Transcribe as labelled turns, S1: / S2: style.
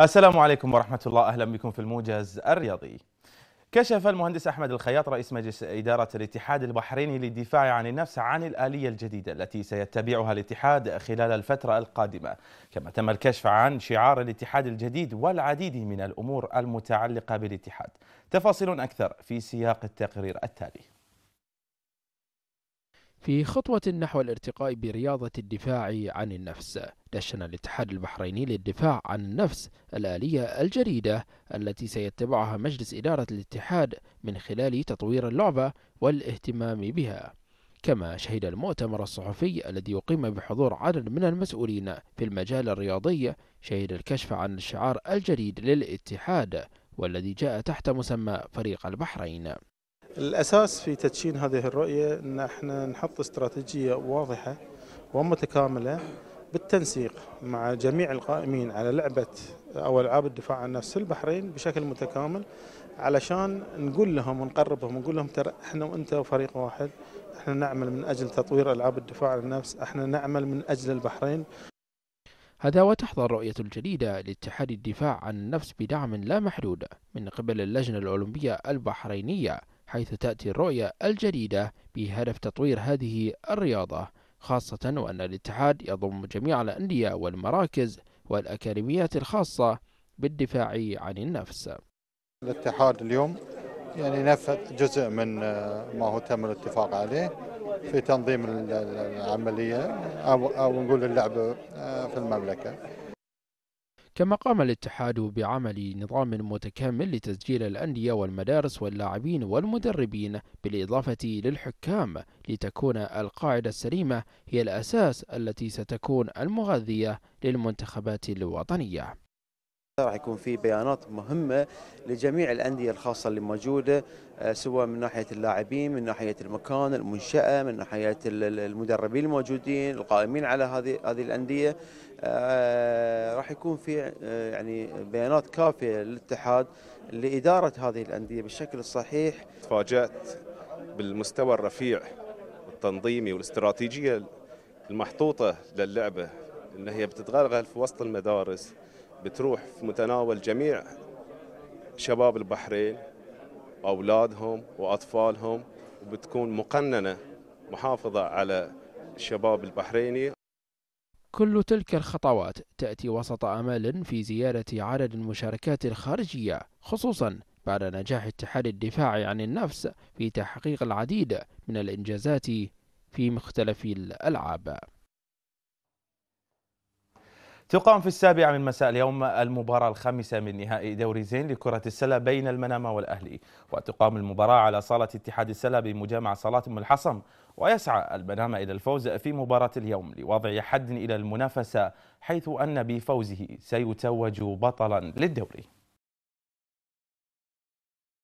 S1: السلام عليكم ورحمة الله أهلا بكم في الموجز الرياضي كشف المهندس أحمد الخياط رئيس مجلس إدارة الاتحاد البحريني للدفاع عن النفس عن الآلية الجديدة التي سيتبعها الاتحاد خلال الفترة القادمة كما تم الكشف عن شعار الاتحاد الجديد والعديد من الأمور المتعلقة
S2: بالاتحاد تفاصيل أكثر في سياق التقرير التالي في خطوة نحو الارتقاء برياضة الدفاع عن النفس دشن الاتحاد البحريني للدفاع عن النفس الآلية الجديدة التي سيتبعها مجلس إدارة الاتحاد من خلال تطوير اللعبة والاهتمام بها كما شهد المؤتمر الصحفي الذي أقيم بحضور عدد من المسؤولين في المجال الرياضي شهد الكشف عن الشعار الجديد للاتحاد والذي جاء تحت مسمى فريق البحرين
S3: الأساس في تدشين هذه الرؤية أن احنا نحط استراتيجية واضحة ومتكاملة بالتنسيق مع جميع القائمين على لعبة أو ألعاب الدفاع عن نفس البحرين بشكل متكامل علشان نقول لهم ونقربهم ونقول لهم ترى احنا وانت وفريق واحد
S2: احنا نعمل من أجل تطوير ألعاب الدفاع عن النفس احنا نعمل من
S3: أجل البحرين
S2: هذا وتحظى الرؤية الجديدة لاتحاد الدفاع عن النفس بدعم لا محدود من قبل اللجنة الأولمبية البحرينية حيث تأتي الرؤية الجديدة بهدف تطوير هذه الرياضة خاصة وأن الاتحاد يضم جميع الأندية والمراكز والأكاديميات الخاصة بالدفاع عن النفس
S3: الاتحاد اليوم يعني نفذ جزء من آه، ما هو تم الاتفاق عليه في تنظيم العملية أو, أو نقول اللعبة آه، في المملكة
S2: كما قام الاتحاد بعمل نظام متكامل لتسجيل الأندية والمدارس واللاعبين والمدربين بالإضافة للحكام لتكون القاعدة السليمة هي الأساس التي ستكون المغذية للمنتخبات الوطنية
S4: راح يكون في بيانات مهمه لجميع الانديه الخاصه اللي موجوده آه، سواء من ناحيه اللاعبين من ناحيه المكان المنشاه من ناحيه المدربين الموجودين القائمين على هذه هذه الانديه آه، راح يكون في آه، يعني بيانات كافيه للاتحاد لاداره هذه الانديه بالشكل الصحيح
S5: تفاجات بالمستوى الرفيع التنظيمي والاستراتيجيه المحطوطه للعبه ان هي بتتغلغل في وسط المدارس بتروح في متناول جميع شباب البحرين أولادهم وأطفالهم وبتكون مقننة محافظة على الشباب البحريني
S2: كل تلك الخطوات تأتي وسط أمل في زيادة عدد المشاركات الخارجية خصوصا بعد نجاح اتحاد الدفاع عن النفس في تحقيق العديد من الإنجازات في مختلف الألعاب
S1: تقام في السابعة من مساء اليوم المباراة الخامسة من نهائي دوري زين لكرة السلة بين المنامة والأهلي وتقام المباراة على صالة اتحاد السلة بمجامع صلاة أم الحصم ويسعى المنامة إلى الفوز في مباراة اليوم لوضع حد إلى المنافسة حيث أن بفوزه سيتوج بطلا للدوري